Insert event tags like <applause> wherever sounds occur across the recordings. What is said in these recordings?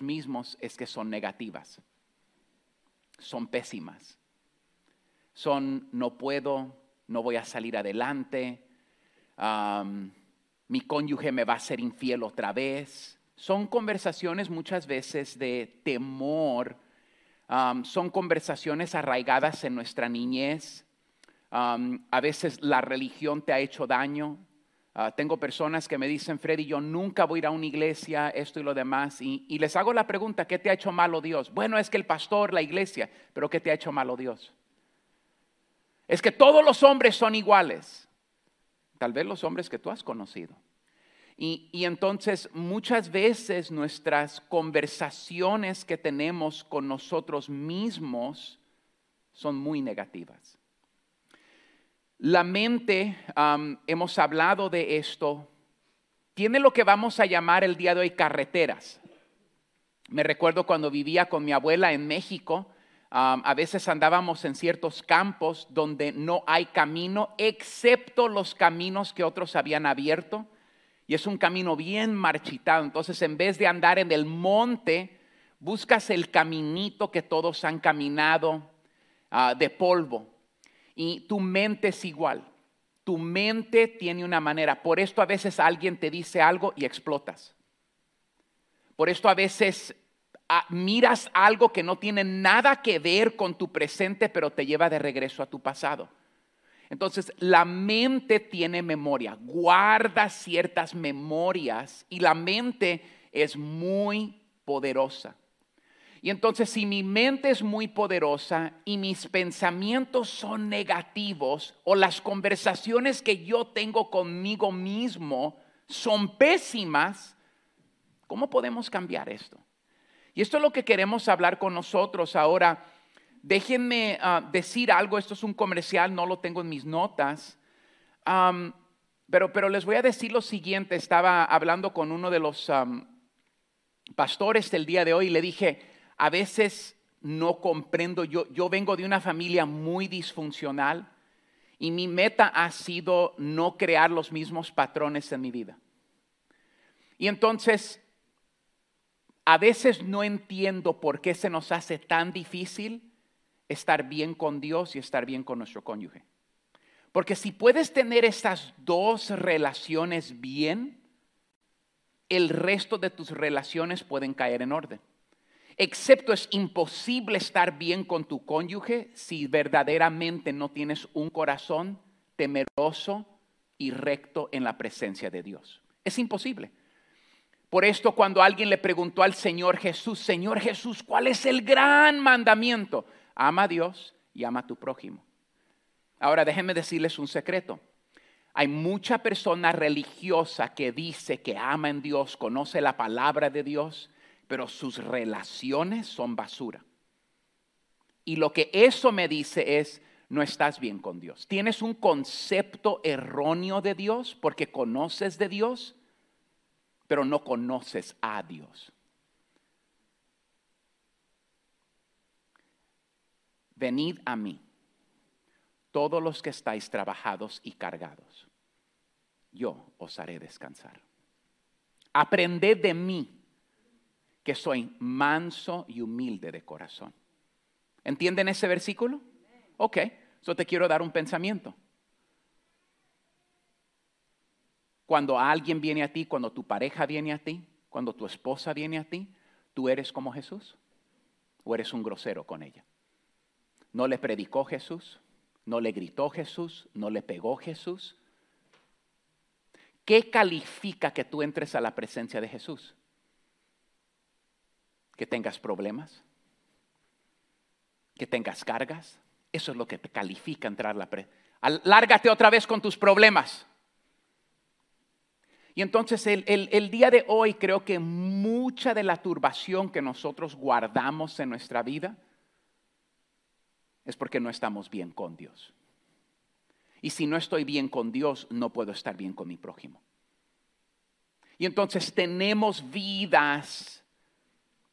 mismos es que son negativas, son pésimas, son no puedo, no voy a salir adelante, mi cónyuge me va a ser infiel otra vez. Son conversaciones muchas veces de temor, son conversaciones arraigadas en nuestra niñez, a veces la religión te ha hecho daño, Ah, tengo personas que me dicen, Freddy, yo nunca voy a ir a una iglesia, esto y lo demás. Y, les hago la pregunta, ¿qué te ha hecho malo Dios? Bueno, es que el pastor, la iglesia, pero ¿qué te ha hecho malo Dios? Es que todos los hombres son iguales. Tal vez los hombres que tú has conocido. y entonces muchas veces nuestras conversaciones que tenemos con nosotros mismos son muy negativas. La mente, hemos hablado de esto, tiene lo que vamos a llamar el día de hoy carreteras. Me recuerdo cuando vivía con mi abuela en México, a veces andábamos en ciertos campos donde no hay camino, excepto los caminos que otros habían abierto. Y es un camino bien marchitado. Entonces, en vez de andar en el monte, buscas el caminito que todos han caminado ah, de polvo. Y tu mente es igual. Tu mente tiene una manera. Por esto a veces alguien te dice algo y explotas. Por esto a veces miras algo que no tiene nada que ver con tu presente, pero te lleva de regreso a tu pasado. Entonces, la mente tiene memoria, guarda ciertas memorias y la mente es muy poderosa. Y entonces si mi mente es muy poderosa y mis pensamientos son negativos o las conversaciones que yo tengo conmigo mismo son pésimas, ¿cómo podemos cambiar esto? Y esto es lo que queremos hablar con nosotros ahora. Déjenme ah, decir algo, esto es un comercial, no lo tengo en mis notas, pero, pero les voy a decir lo siguiente, estaba hablando con uno de los pastores el día de hoy y le dije, a veces no comprendo, yo, yo vengo de una familia muy disfuncional y mi meta ha sido no crear los mismos patrones en mi vida. Y entonces, a veces no entiendo por qué se nos hace tan difícil estar bien con Dios y estar bien con nuestro cónyuge. Porque si puedes tener estas dos relaciones bien, el resto de tus relaciones pueden caer en orden excepto es imposible estar bien con tu cónyuge si verdaderamente no tienes un corazón temeroso y recto en la presencia de Dios. Es imposible. Por esto cuando alguien le preguntó al Señor Jesús, Señor Jesús, ¿cuál es el gran mandamiento? Ama a Dios y ama a tu prójimo. Ahora déjenme decirles un secreto. Hay mucha persona religiosa que dice que ama en Dios, conoce la palabra de Dios, pero sus relaciones son basura. Y lo que eso me dice es, no estás bien con Dios. Tienes un concepto erróneo de Dios porque conoces de Dios, pero no conoces a Dios. Venid a mí, todos los que estáis trabajados y cargados. Yo os haré descansar. Aprended de mí que soy manso y humilde de corazón. ¿Entienden ese versículo? Ok, yo te quiero dar un pensamiento. Cuando alguien viene a ti, cuando tu pareja viene a ti, cuando tu esposa viene a ti, ¿tú eres como Jesús? ¿O eres un grosero con ella? No le predicó Jesús, no le gritó Jesús, no le pegó Jesús. ¿Qué califica que tú entres a la presencia de Jesús? que tengas problemas, que tengas cargas. Eso es lo que te califica entrar la pre. Lárgate otra vez con tus problemas. Y entonces el, el, día de hoy creo que mucha de la turbación que nosotros guardamos en nuestra vida es porque no estamos bien con Dios. Y si no estoy bien con Dios, no puedo estar bien con mi prójimo. Y entonces tenemos vidas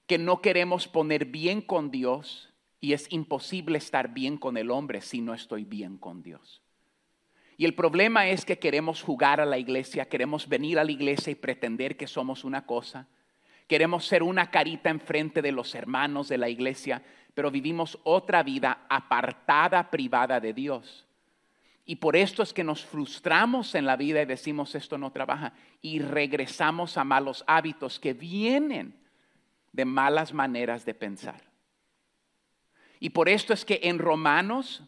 que no queremos poner bien con Dios y es imposible estar bien con el hombre si no estoy bien con Dios. Y el problema es que queremos jugar a la iglesia, queremos venir a la iglesia y pretender que somos una cosa. Queremos ser una carita enfrente de los hermanos de la iglesia, pero vivimos otra vida apartada, privada de Dios. Y por esto es que nos frustramos en la vida y decimos esto no trabaja y regresamos a malos hábitos que vienen de malas maneras de pensar. Y por esto es que en Romanos,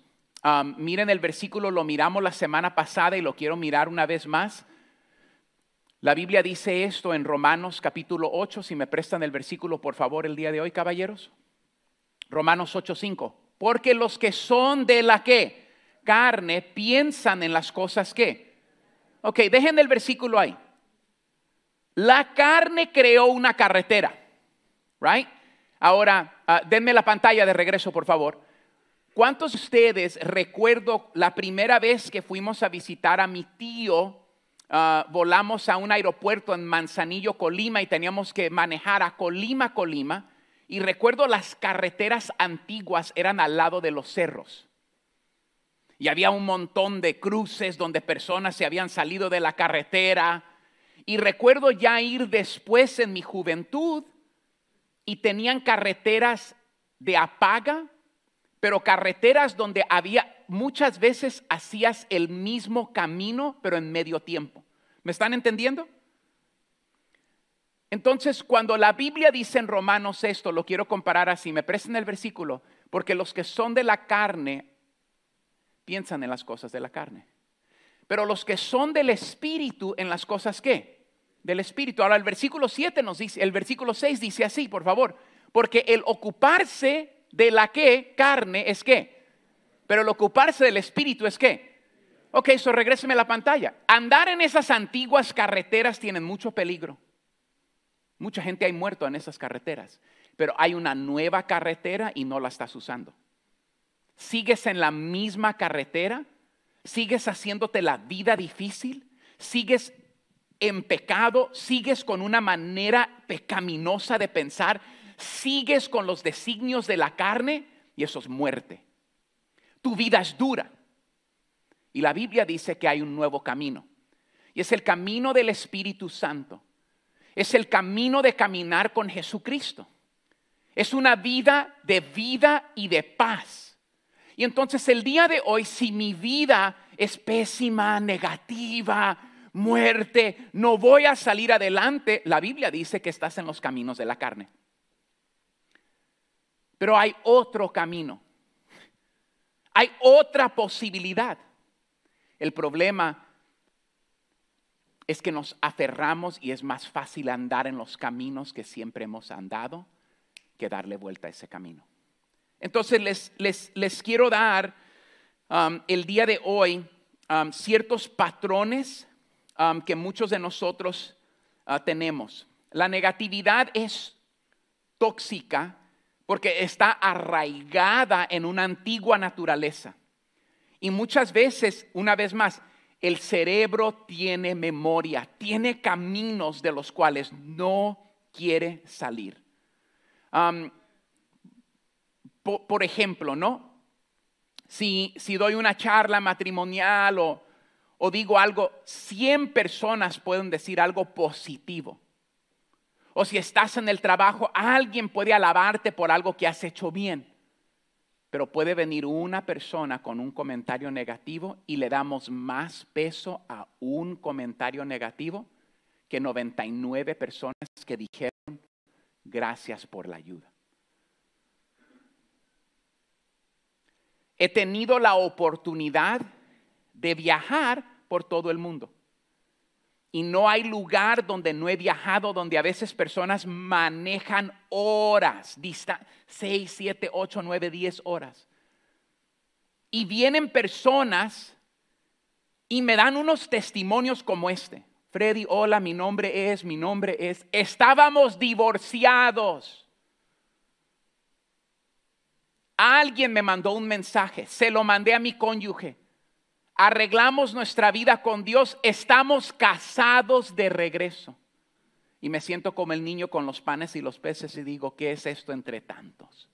um, miren el versículo, lo miramos la semana pasada y lo quiero mirar una vez más. La Biblia dice esto en Romanos capítulo 8, si me prestan el versículo por favor el día de hoy, caballeros. Romanos 8:5. Porque los que son de la qué carne piensan en las cosas que. Ok, dejen el versículo ahí. La carne creó una carretera right? Ahora, ah, denme la pantalla de regreso, por favor. ¿Cuántos de ustedes recuerdo la primera vez que fuimos a visitar a mi tío? Ah, volamos a un aeropuerto en Manzanillo, Colima, y teníamos que manejar a Colima, Colima. Y recuerdo las carreteras antiguas eran al lado de los cerros. Y había un montón de cruces donde personas se habían salido de la carretera. Y recuerdo ya ir después en mi juventud y tenían carreteras de apaga, pero carreteras donde había muchas veces hacías el mismo camino, pero en medio tiempo. ¿Me están entendiendo? Entonces, cuando la Biblia dice en Romanos esto, lo quiero comparar así, me presten el versículo, porque los que son de la carne piensan en las cosas de la carne, pero los que son del Espíritu en las cosas que del Espíritu. Ahora el versículo 7 nos dice, el versículo 6 dice así, por favor, porque el ocuparse de la que carne es qué, pero el ocuparse del Espíritu es qué. Ok, eso regréseme a la pantalla. Andar en esas antiguas carreteras tienen mucho peligro. Mucha gente hay muerto en esas carreteras, pero hay una nueva carretera y no la estás usando. Sigues en la misma carretera, sigues haciéndote la vida difícil, sigues en pecado, sigues con una manera pecaminosa de pensar, sigues con los designios de la carne y eso es muerte. Tu vida es dura. Y la Biblia dice que hay un nuevo camino. Y es el camino del Espíritu Santo. Es el camino de caminar con Jesucristo. Es una vida de vida y de paz. Y entonces el día de hoy, si mi vida es pésima, negativa, muerte, no voy a salir adelante, la Biblia dice que estás en los caminos de la carne. Pero hay otro camino. Hay otra posibilidad. El problema es que nos aferramos y es más fácil andar en los caminos que siempre hemos andado que darle vuelta a ese camino. Entonces les, quiero dar um, el día de hoy um, ciertos patrones que muchos de nosotros ah, tenemos. La negatividad es tóxica porque está arraigada en una antigua naturaleza. Y muchas veces, una vez más, el cerebro tiene memoria, tiene caminos de los cuales no quiere salir. por ejemplo, ¿no? si doy una charla matrimonial o o digo algo, 100 personas pueden decir algo positivo. O si estás en el trabajo, alguien puede alabarte por algo que has hecho bien. Pero puede venir una persona con un comentario negativo y le damos más peso a un comentario negativo que 99 personas que dijeron gracias por la ayuda. He tenido la oportunidad de viajar por todo el mundo. Y no hay lugar donde no he viajado, donde a veces personas manejan horas, 6, 7, 8, 9, 10 horas. Y vienen personas y me dan unos testimonios como este. Freddy, hola, mi nombre es, mi nombre es. Estábamos divorciados. Alguien me mandó un mensaje, se lo mandé a mi cónyuge arreglamos nuestra vida con Dios, estamos casados de regreso. Y me siento como el niño con los panes y los peces y digo, ¿qué es esto entre tantos?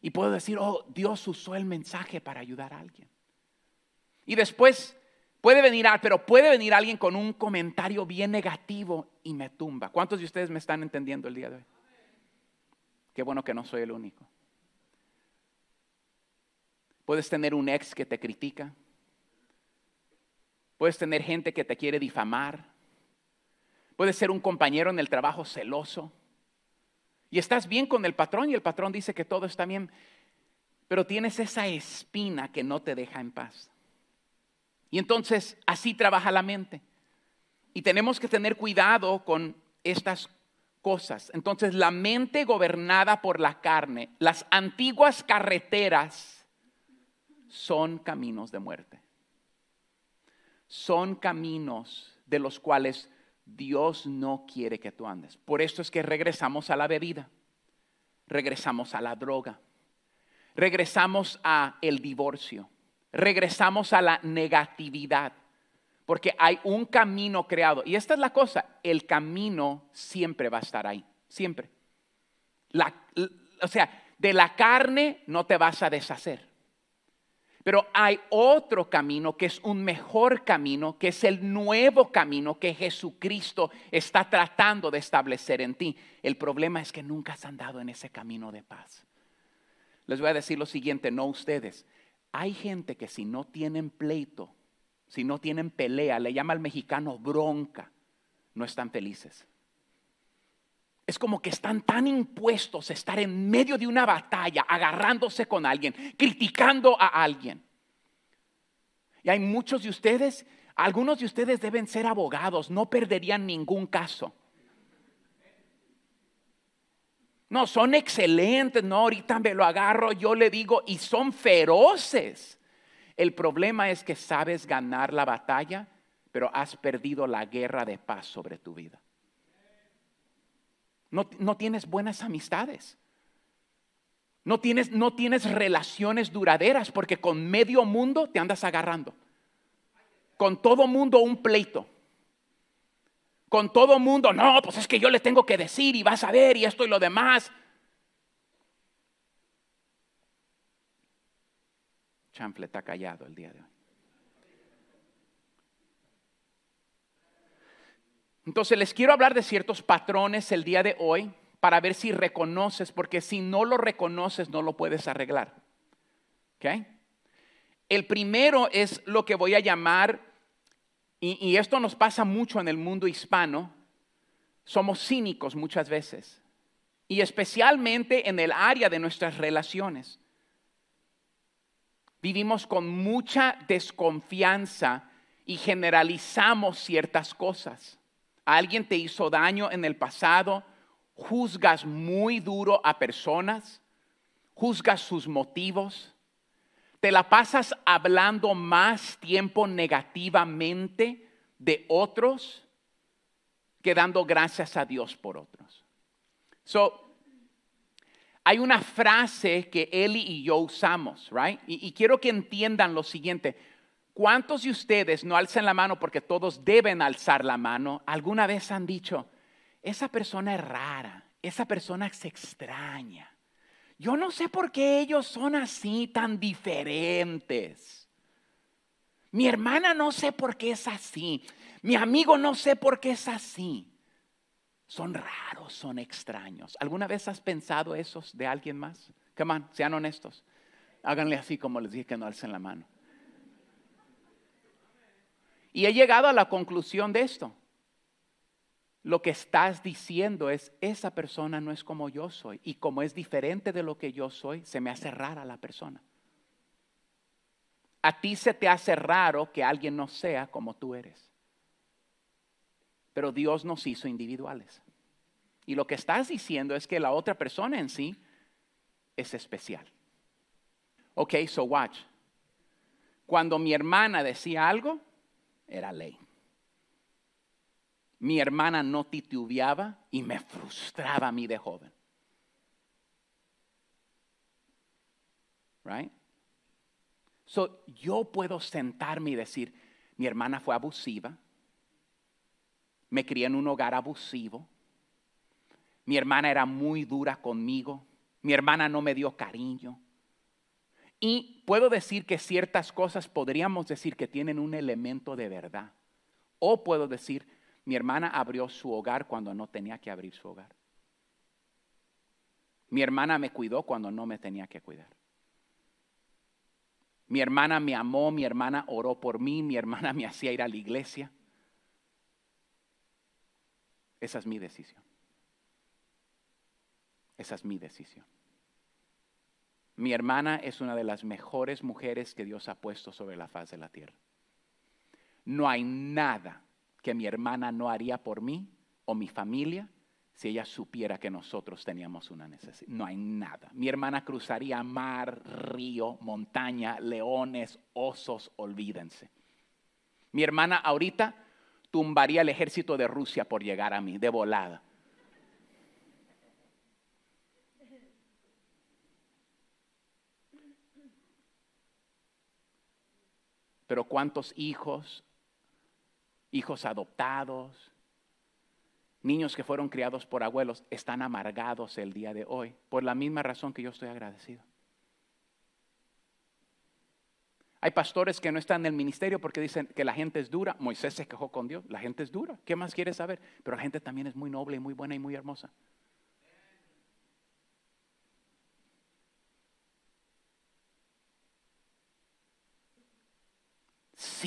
Y puedo decir, oh, Dios usó el mensaje para ayudar a alguien. Y después puede venir, pero puede venir alguien con un comentario bien negativo y me tumba. ¿Cuántos de ustedes me están entendiendo el día de hoy? Qué bueno que no soy el único. Puedes tener un ex que te critica. Puedes tener gente que te quiere difamar. Puedes ser un compañero en el trabajo celoso. Y estás bien con el patrón y el patrón dice que todo está bien. Pero tienes esa espina que no te deja en paz. Y entonces así trabaja la mente. Y tenemos que tener cuidado con estas cosas. Entonces la mente gobernada por la carne, las antiguas carreteras son caminos de muerte. Son caminos de los cuales Dios no quiere que tú andes. Por esto es que regresamos a la bebida, regresamos a la droga, regresamos a el divorcio, regresamos a la negatividad, porque hay un camino creado. Y esta es la cosa, el camino siempre va a estar ahí, siempre. o sea, de la carne no te vas a deshacer. Pero hay otro camino que es un mejor camino, que es el nuevo camino que Jesucristo está tratando de establecer en ti. El problema es que nunca has andado en ese camino de paz. Les voy a decir lo siguiente, no ustedes. Hay gente que si no tienen pleito, si no tienen pelea, le llama al mexicano bronca, no están felices. Es como que están tan impuestos a estar en medio de una batalla, agarrándose con alguien, criticando a alguien. Y hay muchos de ustedes, algunos de ustedes deben ser abogados, no perderían ningún caso. No, son excelentes, no, ahorita me lo agarro, yo le digo, y son feroces. El problema es que sabes ganar la batalla, pero has perdido la guerra de paz sobre tu vida. No, tienes buenas amistades. No tienes, no tienes relaciones duraderas porque con medio mundo te andas agarrando. Con todo mundo un pleito. Con todo mundo, no, pues es que yo le tengo que decir y vas a ver y esto y lo demás. Chanfle está callado el día de hoy. Entonces les quiero hablar de ciertos patrones el día de hoy para ver si reconoces, porque si no lo reconoces no lo puedes arreglar. El primero es lo que voy a llamar, y esto nos pasa mucho en el mundo hispano, somos cínicos muchas veces, y especialmente en el área de nuestras relaciones. Vivimos con mucha desconfianza y generalizamos ciertas cosas alguien te hizo daño en el pasado, juzgas muy duro a personas, juzgas sus motivos, te la pasas hablando más tiempo negativamente de otros que dando gracias a Dios por otros. So, hay una frase que Eli y yo usamos, right? Y, y quiero que entiendan lo siguiente. ¿Cuántos de ustedes no alzan la mano porque todos deben alzar la mano? ¿Alguna vez han dicho, esa persona es rara, esa persona es extraña? Yo no sé por qué ellos son así, tan diferentes. Mi hermana no sé por qué es así. Mi amigo no sé por qué es así. Son raros, son extraños. ¿Alguna vez has pensado eso de alguien más? Come on, sean honestos. Háganle así como les dije que no alcen la mano. Y he llegado a la conclusión de esto. Lo que estás diciendo es, esa persona no es como yo soy. Y como es diferente de lo que yo soy, se me hace rara la persona. A ti se te hace raro que alguien no sea como tú eres. Pero Dios nos hizo individuales. Y lo que estás diciendo es que la otra persona en sí es especial. Ok, so watch. Cuando mi hermana decía algo, era ley. Mi hermana no titubeaba y me frustraba a mí de joven. Right? So, yo puedo sentarme y decir, mi hermana fue abusiva, me crié en un hogar abusivo, mi hermana era muy dura conmigo, mi hermana no me dio cariño, y puedo decir que ciertas cosas podríamos decir que tienen un elemento de verdad. O puedo decir, mi hermana abrió su hogar cuando no tenía que abrir su hogar. Mi hermana me cuidó cuando no me tenía que cuidar. Mi hermana me amó, mi hermana oró por mí, mi hermana me hacía ir a la iglesia. Esa es mi decisión. Esa es mi decisión. Mi hermana es una de las mejores mujeres que Dios ha puesto sobre la faz de la tierra. No hay nada que mi hermana no haría por mí o mi familia si ella supiera que nosotros teníamos una necesidad. No hay nada. Mi hermana cruzaría mar, río, montaña, leones, osos, olvídense. Mi hermana ahorita tumbaría el ejército de Rusia por llegar a mí, de volada. Pero cuántos hijos, hijos adoptados, niños que fueron criados por abuelos, están amargados el día de hoy, por la misma razón que yo estoy agradecido. Hay pastores que no están en el ministerio porque dicen que la gente es dura. Moisés se quejó con Dios, la gente es dura. ¿Qué más quiere saber? Pero la gente también es muy noble y muy buena y muy hermosa.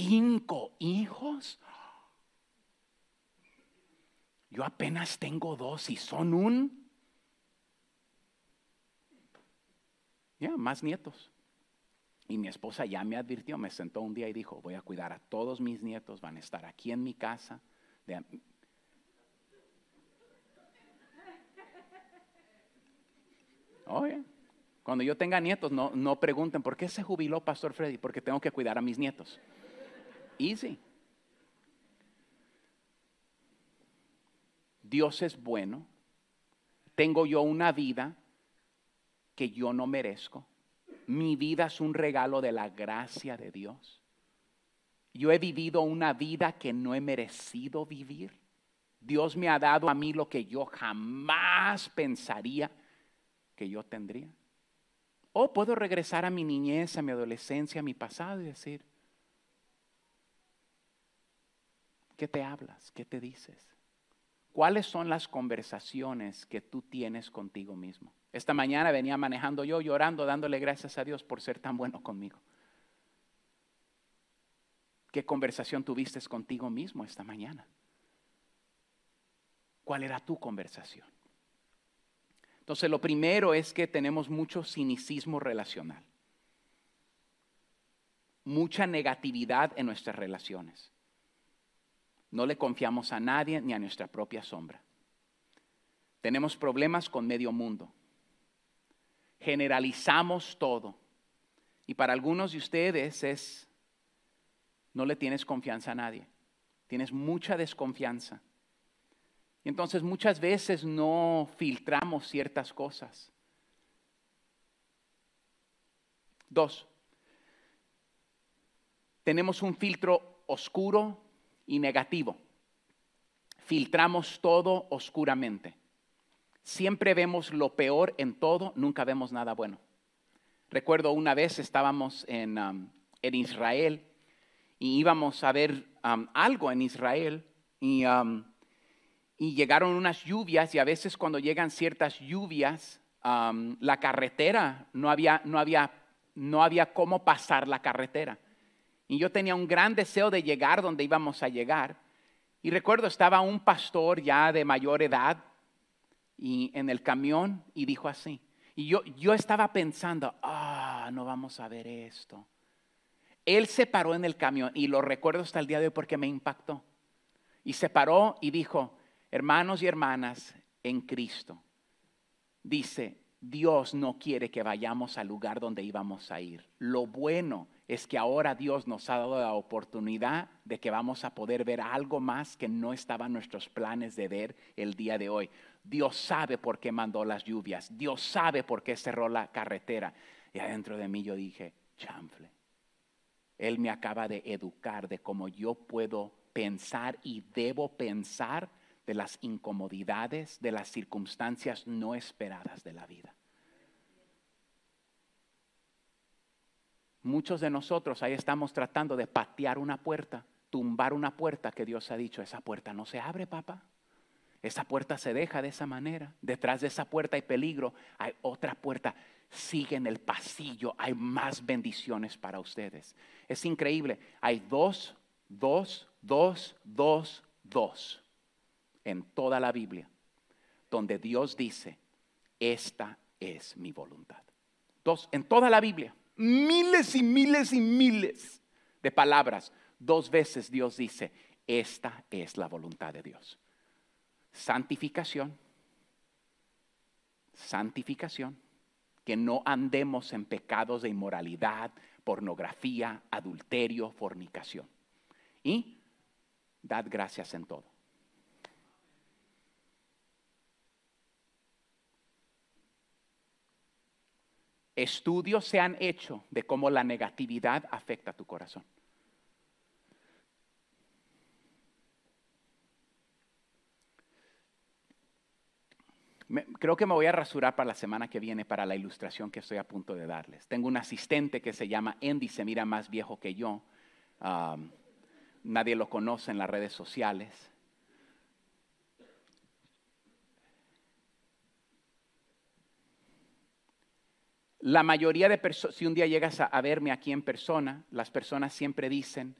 cinco hijos. Yo apenas tengo dos y son un... Ya, más nietos. Y mi esposa ya me advirtió, me sentó un día y dijo, voy a cuidar a todos mis nietos, van a estar aquí en mi casa. ¿Oye? Cuando yo tenga nietos, no, no pregunten, ¿por qué se jubiló Pastor Freddy? Porque tengo que cuidar a mis nietos. Dios es bueno. Tengo yo una vida que yo no merezco. Mi vida es un regalo de la gracia de Dios. Yo he vivido una vida que no he merecido vivir. Dios me ha dado a mí lo que yo jamás pensaría que yo tendría. O oh, puedo regresar a mi niñez, a mi adolescencia, a mi pasado y decir, ¿Qué te hablas? ¿Qué te dices? ¿Cuáles son las conversaciones que tú tienes contigo mismo? Esta mañana venía manejando yo, llorando, dándole gracias a Dios por ser tan bueno conmigo. ¿Qué conversación tuviste contigo mismo esta mañana? ¿Cuál era tu conversación? Entonces, lo primero es que tenemos mucho cinicismo relacional, mucha negatividad en nuestras relaciones. No le confiamos a nadie ni a nuestra propia sombra. Tenemos problemas con medio mundo. Generalizamos todo. Y para algunos de ustedes es, no le tienes confianza a nadie. Tienes mucha desconfianza. Y entonces muchas veces no filtramos ciertas cosas. Dos, tenemos un filtro oscuro y negativo. Filtramos todo oscuramente. Siempre vemos lo peor en todo, nunca vemos nada bueno. Recuerdo una vez estábamos en, um, Israel y íbamos a ver um, algo en Israel y, um, y, llegaron unas lluvias y a veces cuando llegan ciertas lluvias, la carretera, no había, no, había, no había cómo pasar la carretera y yo tenía un gran deseo de llegar donde íbamos a llegar. Y recuerdo, estaba un pastor ya de mayor edad y en el camión y dijo así. Y yo, yo estaba pensando, ah, no vamos a ver esto. Él se paró en el camión y lo recuerdo hasta el día de hoy porque me impactó. Y se paró y dijo, hermanos y hermanas en Cristo, dice, Dios no quiere que vayamos al lugar donde íbamos a ir. Lo bueno es que ahora Dios nos ha dado la oportunidad de que vamos a poder ver algo más que no estaba en nuestros planes de ver el día de hoy. Dios sabe por qué mandó las lluvias, Dios sabe por qué cerró la carretera. Y adentro de mí yo dije, chanfle, Él me acaba de educar de cómo yo puedo pensar y debo pensar de las incomodidades, de las circunstancias no esperadas de la vida. Muchos de nosotros ahí estamos tratando de patear una puerta, tumbar una puerta que Dios ha dicho, esa puerta no se abre, papá. Esa puerta se deja de esa manera. Detrás de esa puerta hay peligro, hay otra puerta. Sigue en el pasillo, hay más bendiciones para ustedes. Es increíble, hay dos, dos, dos, dos, dos en toda la Biblia donde Dios dice, esta es mi voluntad. Dos, en toda la Biblia miles y miles y miles de palabras. Dos veces Dios dice, esta es la voluntad de Dios. Santificación, santificación, que no andemos en pecados de inmoralidad, pornografía, adulterio, fornicación. Y dad gracias en todo. Estudios se han hecho de cómo la negatividad afecta a tu corazón. creo que me voy a rasurar para la semana que viene para la ilustración que estoy a punto de darles. Tengo un asistente que se llama Andy, se mira más viejo que yo. Ah, nadie lo conoce en las redes sociales. La mayoría de personas, si un día llegas a, verme aquí en persona, las personas siempre dicen,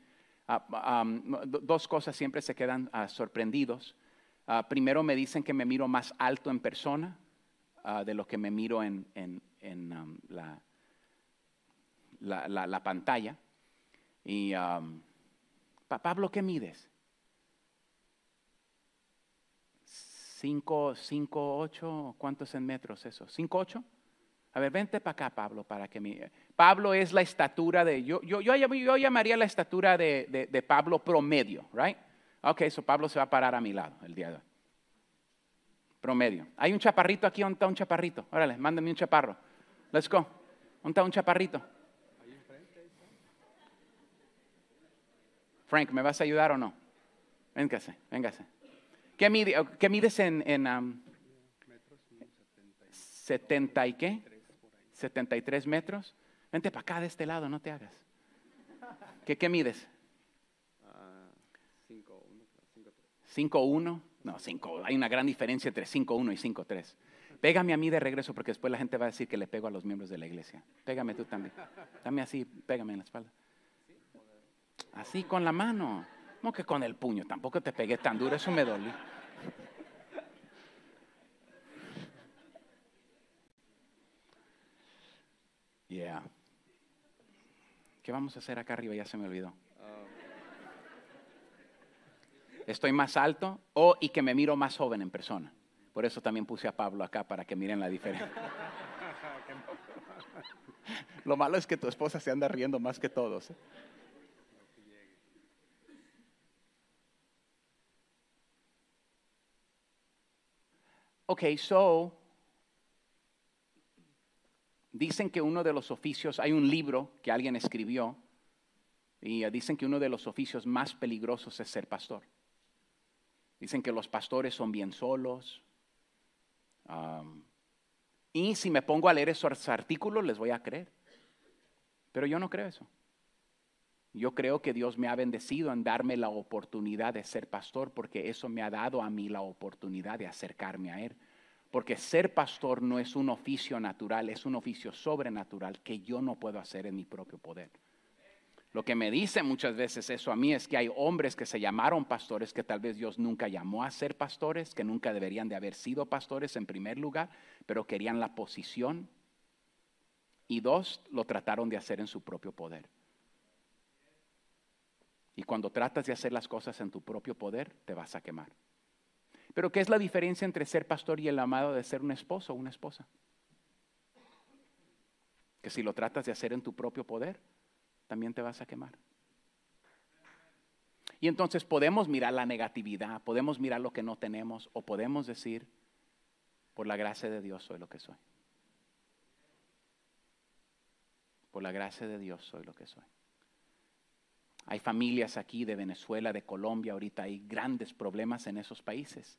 ah, dos cosas siempre se quedan ah, sorprendidos. Ah, primero me dicen que me miro más alto en persona de lo que me miro en, la, pantalla. Y, Pablo, ¿qué mides? 5, 5, 8, ¿cuántos en metros eso? ¿Cinco, ocho? A ver, vente para acá, Pablo, para que mi... Pablo es la estatura de... Yo, yo, yo, yo llamaría la estatura de, Pablo promedio, ¿right? Ok, eso Pablo se va a parar a mi lado el día de hoy. Promedio. Hay un chaparrito aquí, ¿dónde está un chaparrito? Órale, mándame un chaparro. Let's go. ¿Dónde está un chaparrito? Frank, ¿me vas a ayudar o no? Véngase, véngase. ¿Qué, mides en... en ¿70 um, y qué? 73 metros. Vente para acá de este lado, no te hagas. ¿Qué, qué mides? 5'1. 1 5'1. No, 5. Hay una gran diferencia entre 5'1 y 5'3. Pégame a mí de regreso porque después la gente va a decir que le pego a los miembros de la iglesia. Pégame tú también. Dame así, pégame en la espalda. Así, con la mano. No que con el puño, tampoco te pegué tan duro, eso me dolió. Yeah. ¿Qué vamos a hacer acá arriba? Ya se me olvidó. Estoy más alto o oh, y que me miro más joven en persona. Por eso también puse a Pablo acá para que miren la diferencia. <laughs> Lo malo es que tu esposa se anda riendo más que todos. ¿eh? Ok, so Dicen que uno de los oficios, hay un libro que alguien escribió, y dicen que uno de los oficios más peligrosos es ser pastor. Dicen que los pastores son bien solos. y si me pongo a leer esos artículos, les voy a creer. Pero yo no creo eso. Yo creo que Dios me ha bendecido en darme la oportunidad de ser pastor porque eso me ha dado a mí la oportunidad de acercarme a Él. Porque ser pastor no es un oficio natural, es un oficio sobrenatural que yo no puedo hacer en mi propio poder. Lo que me dice muchas veces eso a mí es que hay hombres que se llamaron pastores que tal vez Dios nunca llamó a ser pastores, que nunca deberían de haber sido pastores en primer lugar, pero querían la posición. Y dos, lo trataron de hacer en su propio poder. Y cuando tratas de hacer las cosas en tu propio poder, te vas a quemar. Pero ¿qué es la diferencia entre ser pastor y el amado de ser un esposo o una esposa? Que si lo tratas de hacer en tu propio poder, también te vas a quemar. Y entonces podemos mirar la negatividad, podemos mirar lo que no tenemos o podemos decir, por la gracia de Dios soy lo que soy. Por la gracia de Dios soy lo que soy. Hay familias aquí de Venezuela, de Colombia, ahorita hay grandes problemas en esos países.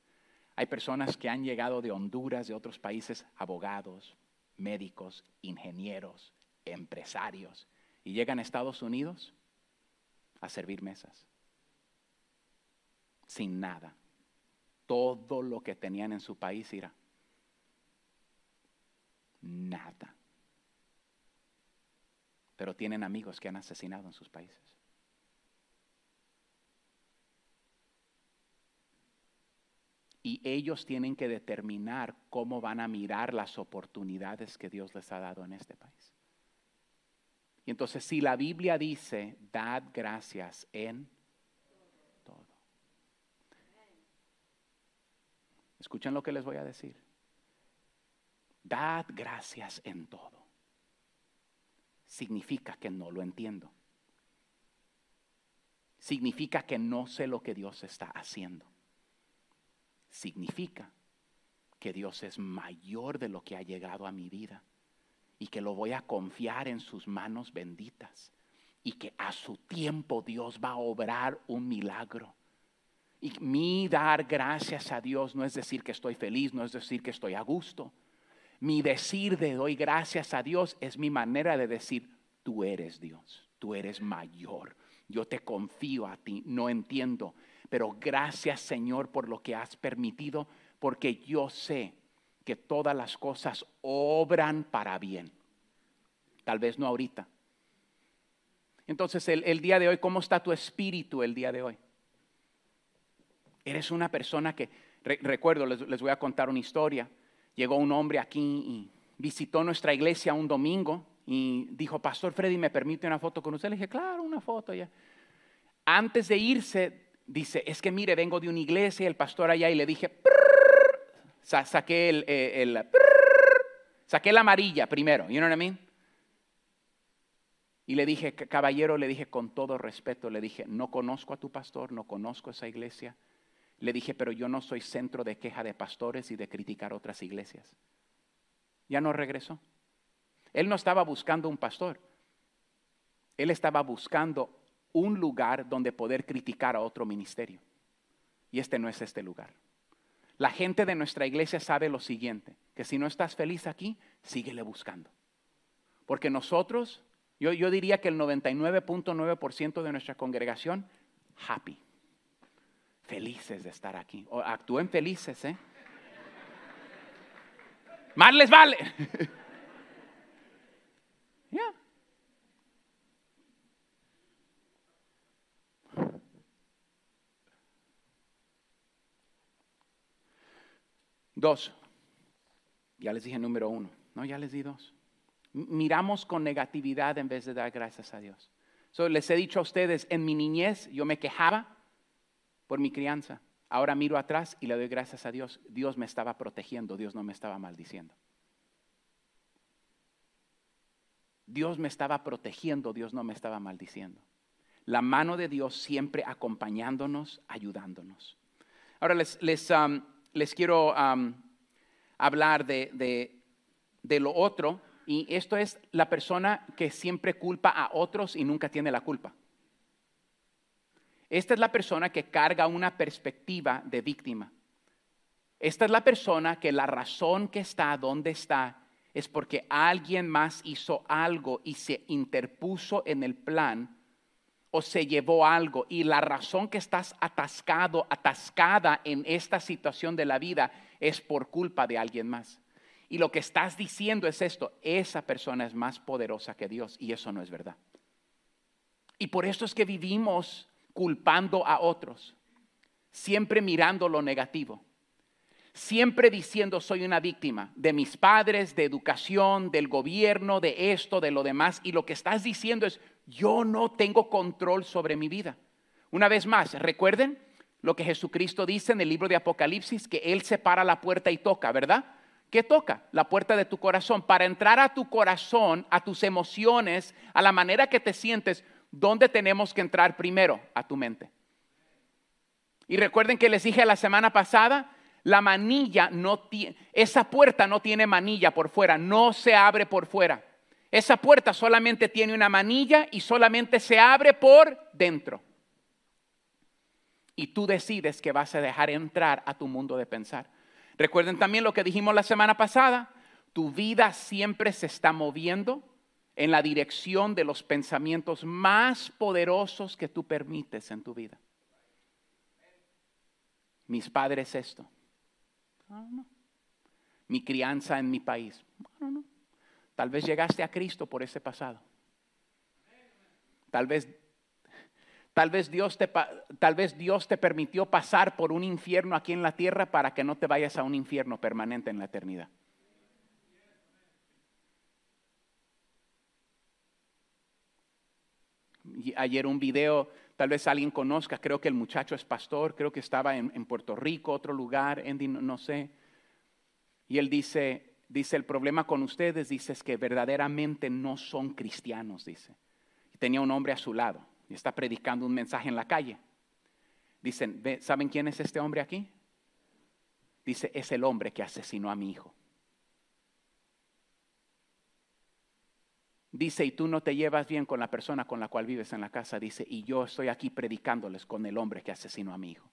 Hay personas que han llegado de Honduras, de otros países, abogados, médicos, ingenieros, empresarios, y llegan a Estados Unidos a servir mesas, sin nada. Todo lo que tenían en su país era Nada. Pero tienen amigos que han asesinado en sus países. y ellos tienen que determinar cómo van a mirar las oportunidades que Dios les ha dado en este país. Y entonces si la Biblia dice, dad gracias en todo. Escuchen lo que les voy a decir. Dad gracias en todo. Significa que no lo entiendo. Significa que no sé lo que Dios está haciendo significa que Dios es mayor de lo que ha llegado a mi vida y que lo voy a confiar en sus manos benditas y que a su tiempo Dios va a obrar un milagro. Y mi dar gracias a Dios no es decir que estoy feliz, no es decir que estoy a gusto. Mi decir de doy gracias a Dios es mi manera de decir, tú eres Dios, tú eres mayor, yo te confío a ti, no entiendo, pero gracias Señor por lo que has permitido, porque yo sé que todas las cosas obran para bien. Tal vez no ahorita. Entonces, el, día de hoy, ¿cómo está tu espíritu el día de hoy? Eres una persona que, recuerdo, les, les, voy a contar una historia. Llegó un hombre aquí y visitó nuestra iglesia un domingo y dijo, Pastor Freddy, ¿me permite una foto con usted? Le dije, claro, una foto ya. Antes de irse, dice, es que mire, vengo de una iglesia, el pastor allá, y le dije, saqué el, eh, eh, saqué la amarilla primero, you know what I mean? Y le dije, caballero, le dije con todo respeto, le dije, no conozco a tu pastor, no conozco esa iglesia. Le dije, pero yo no soy centro de queja de pastores y de criticar otras iglesias. Ya no regresó. Él no estaba buscando un pastor. Él estaba buscando un lugar donde poder criticar a otro ministerio. Y este no es este lugar. La gente de nuestra iglesia sabe lo siguiente, que si no estás feliz aquí, síguele buscando. Porque nosotros, yo, yo diría que el 99.9% de nuestra congregación, happy, felices de estar aquí. actúen felices, ¿eh? Más les vale. <laughs> ¡Ya! Dos. Ya les dije número uno. No, ya les di dos. Miramos con negatividad en vez de dar gracias a Dios. les he dicho a ustedes, en mi niñez yo me quejaba por mi crianza. Ahora miro atrás y le doy gracias a Dios. Dios me estaba protegiendo, Dios no me estaba maldiciendo. Dios me estaba protegiendo, Dios no me estaba maldiciendo. La mano de Dios siempre acompañándonos, ayudándonos. Ahora les, les um, les quiero hablar de, de lo otro, y esto es la persona que siempre culpa a otros y nunca tiene la culpa. Esta es la persona que carga una perspectiva de víctima. Esta es la persona que la razón que está donde está es porque alguien más hizo algo y se interpuso en el plan o se llevó algo y la razón que estás atascado, atascada en esta situación de la vida es por culpa de alguien más. Y lo que estás diciendo es esto, esa persona es más poderosa que Dios y eso no es verdad. Y por esto es que vivimos culpando a otros, siempre mirando lo negativo, siempre diciendo soy una víctima de mis padres, de educación, del gobierno, de esto, de lo demás. Y lo que estás diciendo es yo no tengo control sobre mi vida. Una vez más, recuerden lo que Jesucristo dice en el libro de Apocalipsis, que Él se para la puerta y toca, ¿verdad? ¿Qué toca? La puerta de tu corazón. Para entrar a tu corazón, a tus emociones, a la manera que te sientes, ¿dónde tenemos que entrar primero? A tu mente. Y recuerden que les dije la semana pasada, la manilla no tiene, esa puerta no tiene manilla por fuera, no se abre por fuera. Esa puerta solamente tiene una manilla y solamente se abre por dentro. Y tú decides que vas a dejar entrar a tu mundo de pensar. Recuerden también lo que dijimos la semana pasada. Tu vida siempre se está moviendo en la dirección de los pensamientos más poderosos que tú permites en tu vida. Mis padres esto. Mi crianza en mi país. Tal vez llegaste a Cristo por ese pasado. Tal vez, tal vez, Dios te, tal vez Dios te permitió pasar por un infierno aquí en la tierra para que no te vayas a un infierno permanente en la eternidad. Ayer un video, tal vez alguien conozca, creo que el muchacho es pastor, creo que estaba en, Puerto Rico, otro lugar, Andy, no sé. Y él dice, Dice, el problema con ustedes, dice, es que verdaderamente no son cristianos, dice. Tenía un hombre a su lado y está predicando un mensaje en la calle. Dicen, ¿saben quién es este hombre aquí? Dice, es el hombre que asesinó a mi hijo. Dice, y tú no te llevas bien con la persona con la cual vives en la casa. Dice, y yo estoy aquí predicándoles con el hombre que asesinó a mi hijo.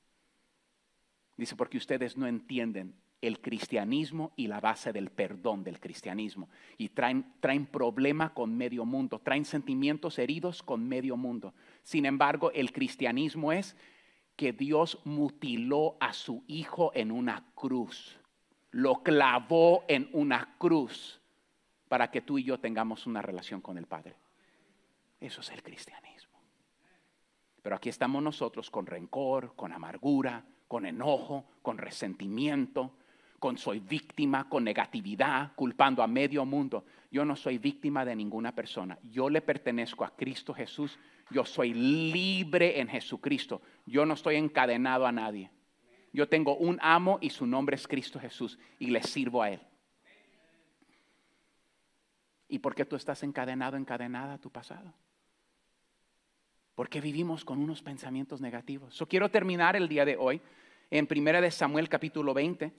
Dice, porque ustedes no entienden el cristianismo y la base del perdón del cristianismo. Y traen, traen problema con medio mundo, traen sentimientos heridos con medio mundo. Sin embargo, el cristianismo es que Dios mutiló a su hijo en una cruz, lo clavó en una cruz para que tú y yo tengamos una relación con el Padre. Eso es el cristianismo. Pero aquí estamos nosotros con rencor, con amargura, con enojo, con resentimiento, con soy víctima, con negatividad, culpando a medio mundo. Yo no soy víctima de ninguna persona. Yo le pertenezco a Cristo Jesús. Yo soy libre en Jesucristo. Yo no estoy encadenado a nadie. Yo tengo un amo y su nombre es Cristo Jesús y le sirvo a Él. ¿Y por qué tú estás encadenado, encadenada a tu pasado? Porque vivimos con unos pensamientos negativos. Yo quiero terminar el día de hoy en 1 de Samuel capítulo 20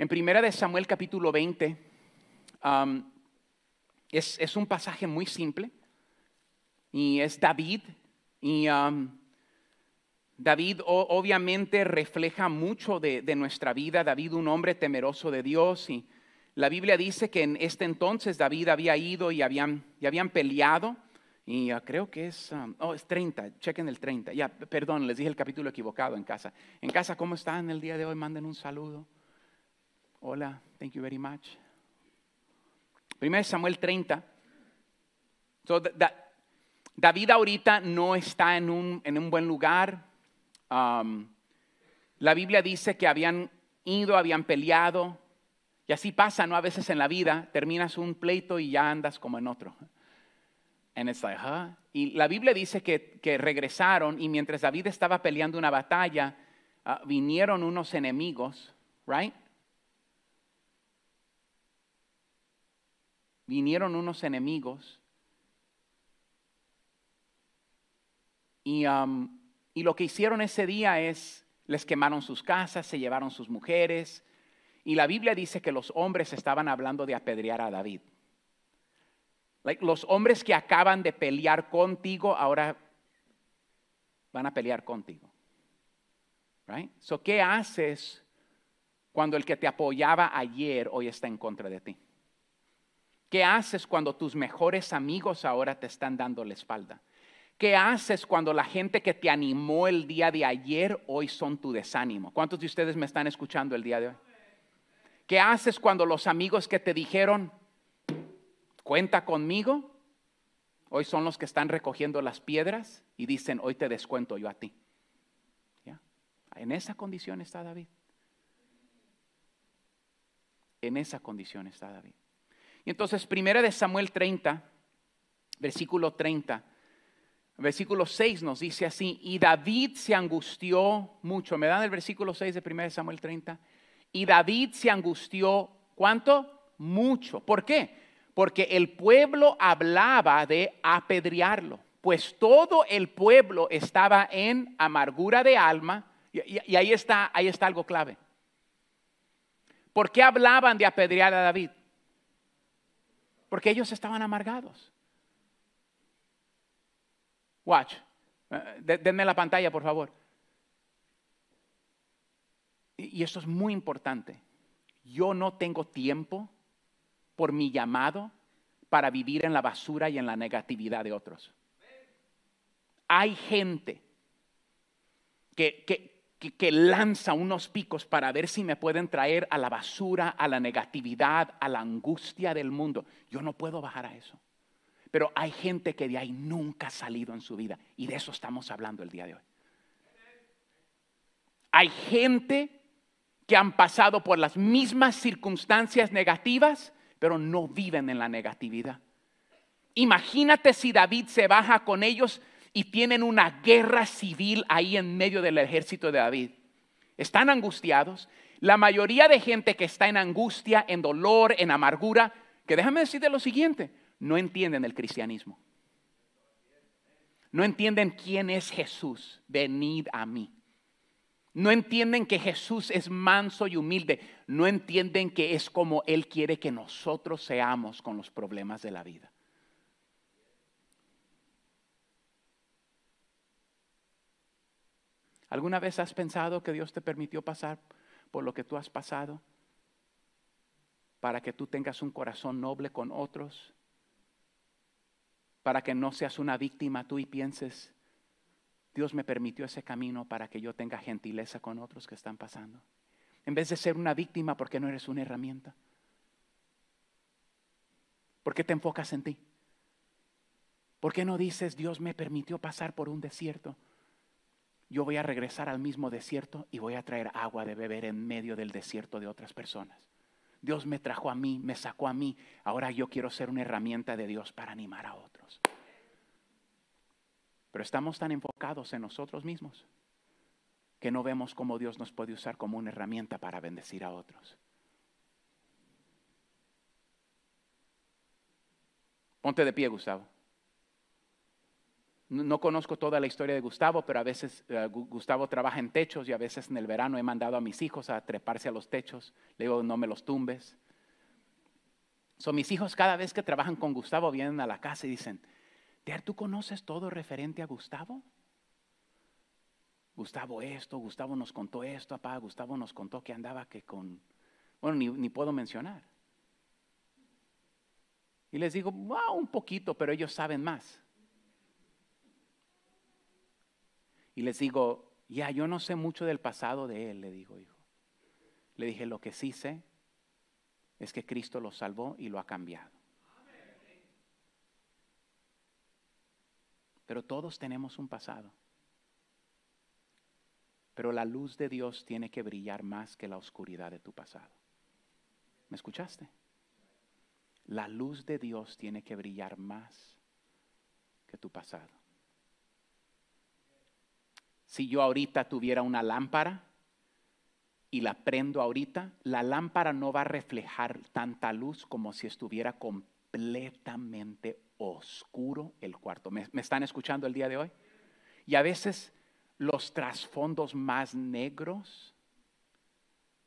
en primera de Samuel capítulo 20, um, es, un pasaje muy simple y es David y um, David obviamente refleja mucho de, nuestra vida, David un hombre temeroso de Dios y la Biblia dice que en este entonces David había ido y habían, y habían peleado y uh, creo que es, um, oh, es 30, chequen el 30, ya, perdón, les dije el capítulo equivocado en casa. En casa, ¿cómo están el día de hoy? Manden un saludo. Hola, thank you very much. Primero Samuel 30. So David ahorita no está en un, en un buen lugar. Um, la Biblia dice que habían ido, habían peleado. Y así pasa, ¿no? A veces en la vida terminas un pleito y ya andas como en otro. And it's like, huh? Y la Biblia dice que, regresaron y mientras David estaba peleando una batalla, uh, vinieron unos enemigos, right? vinieron unos enemigos y, lo que hicieron ese día es, les quemaron sus casas, se llevaron sus mujeres y la Biblia dice que los hombres estaban hablando de apedrear a David. los hombres que acaban de pelear contigo ahora van a pelear contigo. Right? So, ¿qué haces cuando el que te apoyaba ayer hoy está en contra de ti? ¿Qué haces cuando tus mejores amigos ahora te están dando la espalda? ¿Qué haces cuando la gente que te animó el día de ayer hoy son tu desánimo? ¿Cuántos de ustedes me están escuchando el día de hoy? ¿Qué haces cuando los amigos que te dijeron, cuenta conmigo, hoy son los que están recogiendo las piedras y dicen, hoy te descuento yo a ti? En esa condición está David. En esa condición está David. Entonces, primera de Samuel 30, versículo 30. Versículo 6 nos dice así, y David se angustió mucho. ¿Me dan el versículo 6 de primera de Samuel 30? Y David se angustió, ¿cuánto? Mucho. ¿Por qué? Porque el pueblo hablaba de apedrearlo, pues todo el pueblo estaba en amargura de alma. Y, y ahí, está, ahí está algo clave. ¿Por qué hablaban de apedrear a David? porque ellos estaban amargados. Watch. Eh, denme la pantalla, por favor. Y esto es muy importante. Yo no tengo tiempo por mi llamado para vivir en la basura y en la negatividad de otros. Hay gente que, que, que, lanza unos picos para ver si me pueden traer a la basura, a la negatividad, a la angustia del mundo. Yo no puedo bajar a eso. Pero hay gente que de ahí nunca ha salido en su vida. Y de eso estamos hablando el día de hoy. Hay gente que han pasado por las mismas circunstancias negativas, pero no viven en la negatividad. Imagínate si David se baja con ellos y tienen una guerra civil ahí en medio del ejército de David. Están angustiados. La mayoría de gente que está en angustia, en dolor, en amargura, que déjame decirte lo siguiente, no entienden el cristianismo. No entienden quién es Jesús. Venid a mí. No entienden que Jesús es manso y humilde. No entienden que es como Él quiere que nosotros seamos con los problemas de la vida. ¿Alguna vez has pensado que Dios te permitió pasar por lo que tú has pasado? Para que tú tengas un corazón noble con otros. Para que no seas una víctima tú y pienses, Dios me permitió ese camino para que yo tenga gentileza con otros que están pasando. En vez de ser una víctima porque no eres una herramienta. ¿Por qué te enfocas en ti? ¿Por qué no dices, Dios me permitió pasar por un desierto? yo voy a regresar al mismo desierto y voy a traer agua de beber en medio del desierto de otras personas. Dios me trajo a mí, me sacó a mí, ahora yo quiero ser una herramienta de Dios para animar a otros. Pero estamos tan enfocados en nosotros mismos que no vemos cómo Dios nos puede usar como una herramienta para bendecir a otros. Ponte de pie, Gustavo. No, conozco toda la historia de Gustavo, pero a veces eh, Gustavo trabaja en techos y a veces en el verano he mandado a mis hijos a treparse a los techos. Le digo, no me los tumbes. Son mis hijos cada vez que trabajan con Gustavo vienen a la casa y dicen, ¿Tier, ¿tú conoces todo referente a Gustavo? Gustavo esto, Gustavo nos contó esto, papá, Gustavo nos contó que andaba que con... Bueno, ni, ni puedo mencionar. Y les digo, un poquito, pero ellos saben más. Y les digo, ya, yo no sé mucho del pasado de él, le digo, hijo. Le dije, lo que sí sé es que Cristo lo salvó y lo ha cambiado. Pero todos tenemos un pasado. Pero la luz de Dios tiene que brillar más que la oscuridad de tu pasado. ¿Me escuchaste? La luz de Dios tiene que brillar más que tu pasado si yo ahorita tuviera una lámpara y la prendo ahorita, la lámpara no va a reflejar tanta luz como si estuviera completamente oscuro el cuarto. ¿Me, están escuchando el día de hoy? Y a veces los trasfondos más negros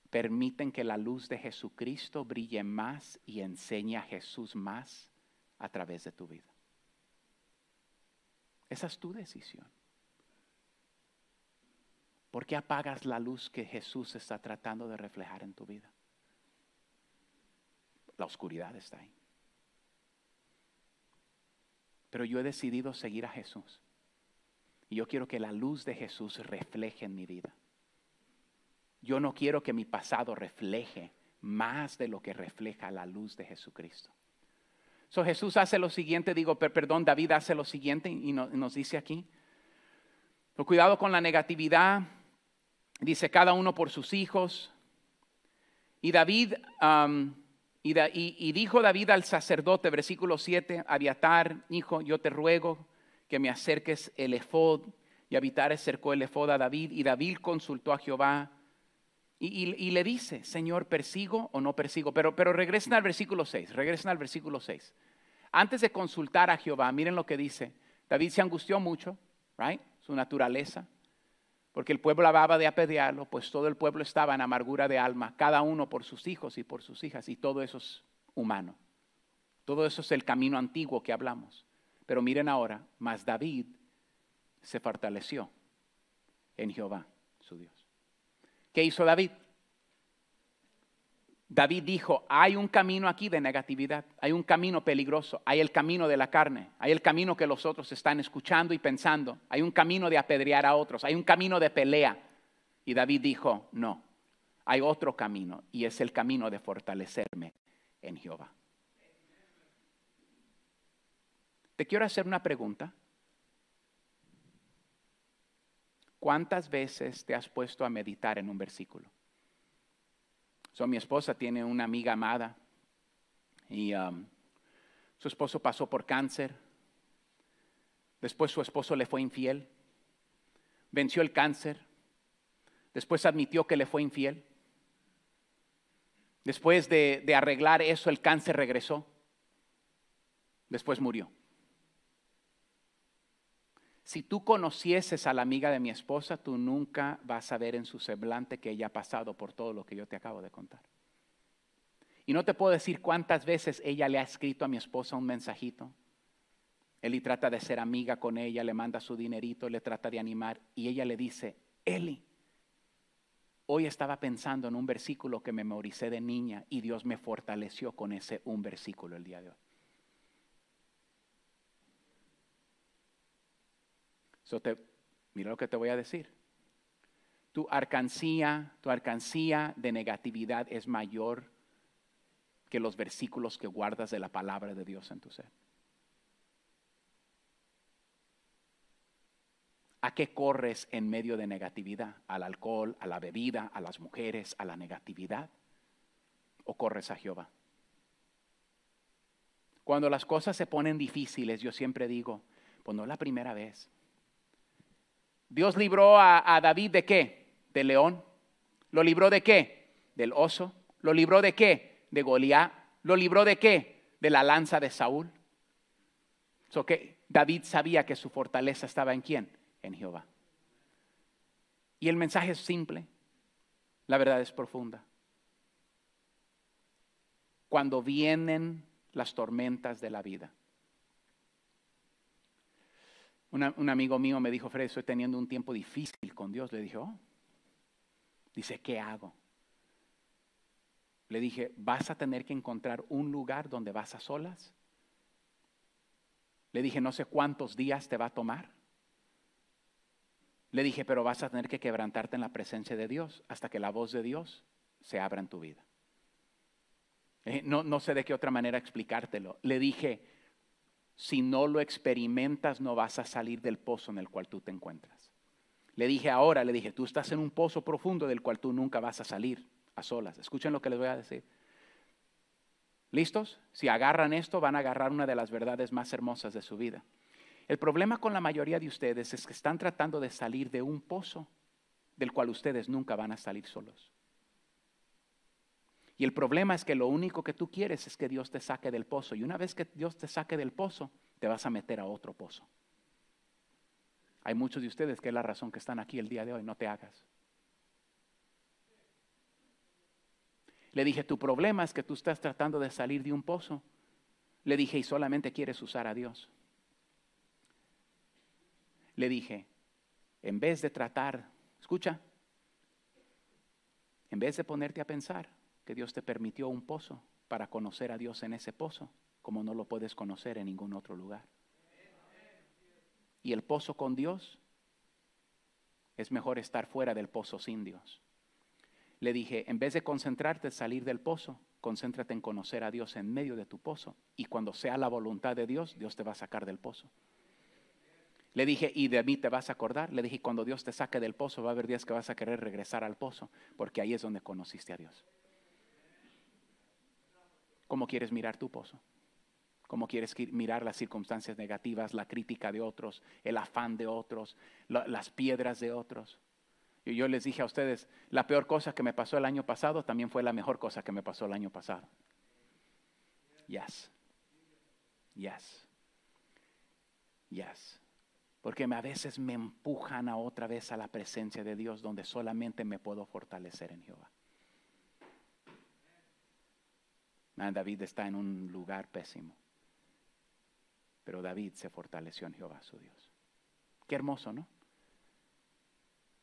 permiten que la luz de Jesucristo brille más y enseñe a Jesús más a través de tu vida. Esa es tu decisión. ¿Por qué apagas la luz que Jesús está tratando de reflejar en tu vida? La oscuridad está ahí. Pero yo he decidido seguir a Jesús. Y yo quiero que la luz de Jesús refleje en mi vida. Yo no quiero que mi pasado refleje más de lo que refleja la luz de Jesucristo. So Jesús hace lo siguiente, digo, perdón, David hace lo siguiente y nos dice aquí, cuidado con la negatividad, dice cada uno por sus hijos. Y David, y, dijo David al sacerdote, versículo 7, Abiatar, hijo, yo te ruego que me acerques el efod. Y Abiatar acercó el efod a David, y David consultó a Jehová. Y, le dice, Señor, ¿persigo o no persigo? Pero, pero regresen al versículo 6, regresen al versículo 6. Antes de consultar a Jehová, miren lo que dice. David se angustió mucho, right? Su naturaleza porque el pueblo hablaba de apedrearlo, pues todo el pueblo estaba en amargura de alma, cada uno por sus hijos y por sus hijas, y todo eso es humano. Todo eso es el camino antiguo que hablamos. Pero miren ahora, más David se fortaleció en Jehová, su Dios. ¿Qué hizo David? David dijo, hay un camino aquí de negatividad, hay un camino peligroso, hay el camino de la carne, hay el camino que los otros están escuchando y pensando, hay un camino de apedrear a otros, hay un camino de pelea. Y David dijo, no, hay otro camino y es el camino de fortalecerme en Jehová. Te quiero hacer una pregunta. ¿Cuántas veces te has puesto a meditar en un versículo? So, mi esposa tiene una amiga amada y um, su esposo pasó por cáncer. Después su esposo le fue infiel. Venció el cáncer. Después admitió que le fue infiel. Después de arreglar eso, el cáncer regresó. Después murió. Si tú conocieses a la amiga de mi esposa, tú nunca vas a ver en su semblante que ella ha pasado por todo lo que yo te acabo de contar. Y no te puedo decir cuántas veces ella le ha escrito a mi esposa un mensajito. Eli trata de ser amiga con ella, le manda su dinerito, le trata de animar y ella le dice, Eli, hoy estaba pensando en un versículo que memoricé de niña y Dios me fortaleció con ese un versículo el día de hoy. te, mira lo que te voy a decir. Tu arcancía tu arcancía de negatividad es mayor que los versículos que guardas de la palabra de Dios en tu ser. ¿A qué corres en medio de negatividad? ¿Al alcohol, a la bebida, a las mujeres, a la negatividad? ¿O corres a Jehová? Cuando las cosas se ponen difíciles, yo siempre digo, pues no es la primera vez. Dios libró a, David de qué? De león. ¿Lo libró de qué? Del oso. ¿Lo libró de qué? De Goliat. ¿Lo libró de qué? De la lanza de Saúl. David sabía que su fortaleza estaba en quién? En Jehová. Y el mensaje es simple. La verdad es profunda. Cuando vienen las tormentas de la vida un amigo mío me dijo, Fred, estoy teniendo un tiempo difícil con Dios. Le dije, oh, dice, ¿qué hago? Le dije, vas a tener que encontrar un lugar donde vas a solas. Le dije, no sé cuántos días te va a tomar. Le dije, pero vas a tener que quebrantarte en la presencia de Dios hasta que la voz de Dios se abra en tu vida. Eh, no, no sé de qué otra manera explicártelo. Le dije, si no lo experimentas, no vas a salir del pozo en el cual tú te encuentras. Le dije ahora, le dije, tú estás en un pozo profundo del cual tú nunca vas a salir a solas. Escuchen lo que les voy a decir. ¿Listos? Si agarran esto, van a agarrar una de las verdades más hermosas de su vida. El problema con la mayoría de ustedes es que están tratando de salir de un pozo del cual ustedes nunca van a salir solos. Y el problema es que lo único que tú quieres es que Dios te saque del pozo. Y una vez que Dios te saque del pozo, te vas a meter a otro pozo. Hay muchos de ustedes que es la razón que están aquí el día de hoy. No te hagas. Le dije, tu problema es que tú estás tratando de salir de un pozo. Le dije, y solamente quieres usar a Dios. Le dije, en vez de tratar, escucha, en vez de ponerte a pensar, que Dios te permitió un pozo para conocer a Dios en ese pozo, como no lo puedes conocer en ningún otro lugar. Y el pozo con Dios es mejor estar fuera del pozo sin Dios. Le dije, en vez de concentrarte en salir del pozo, concéntrate en conocer a Dios en medio de tu pozo. Y cuando sea la voluntad de Dios, Dios te va a sacar del pozo. Le dije, y de mí te vas a acordar. Le dije, cuando Dios te saque del pozo, va a haber días que vas a querer regresar al pozo, porque ahí es donde conociste a Dios cómo quieres mirar tu pozo, cómo quieres mirar las circunstancias negativas, la crítica de otros, el afán de otros, las piedras de otros. yo les dije a ustedes, la peor cosa que me pasó el año pasado también fue la mejor cosa que me pasó el año pasado. Yes. Yes. Yes. Porque a veces me empujan a otra vez a la presencia de Dios donde solamente me puedo fortalecer en Jehová. Ah, David está en un lugar pésimo. Pero David se fortaleció en Jehová su Dios. Qué hermoso, ¿no?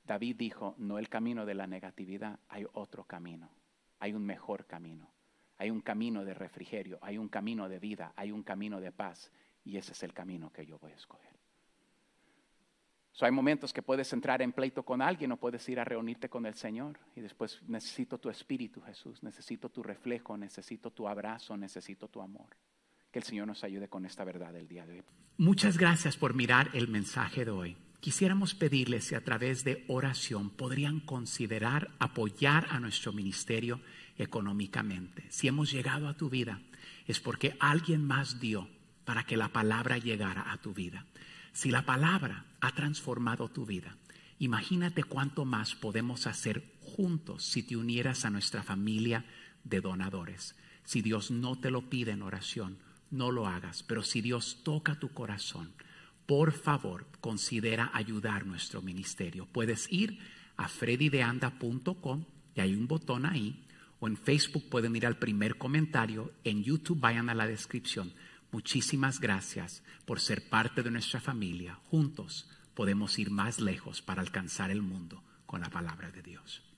David dijo, no el camino de la negatividad, hay otro camino, hay un mejor camino, hay un camino de refrigerio, hay un camino de vida, hay un camino de paz, y ese es el camino que yo voy a escoger hay momentos que puedes entrar en pleito con alguien o puedes ir a reunirte con el Señor y después necesito tu espíritu, Jesús, necesito tu reflejo, necesito tu abrazo, necesito tu amor. Que el Señor nos ayude con esta verdad el día de hoy. Muchas gracias por mirar el mensaje de hoy. Quisiéramos pedirles si a través de oración podrían considerar apoyar a nuestro ministerio económicamente. Si hemos llegado a tu vida es porque alguien más dio para que la palabra llegara a tu vida. Si la palabra ha transformado tu vida, imagínate cuánto más podemos hacer juntos si te unieras a nuestra familia de donadores. Si Dios no te lo pide en oración, no lo hagas, pero si Dios toca tu corazón, por favor, considera ayudar nuestro ministerio. Puedes ir a freddydeanda.com y hay un botón ahí, o en Facebook pueden ir al primer comentario, en YouTube vayan a la descripción Muchísimas gracias por ser parte de nuestra familia. Juntos podemos ir más lejos para alcanzar el mundo con la palabra de Dios.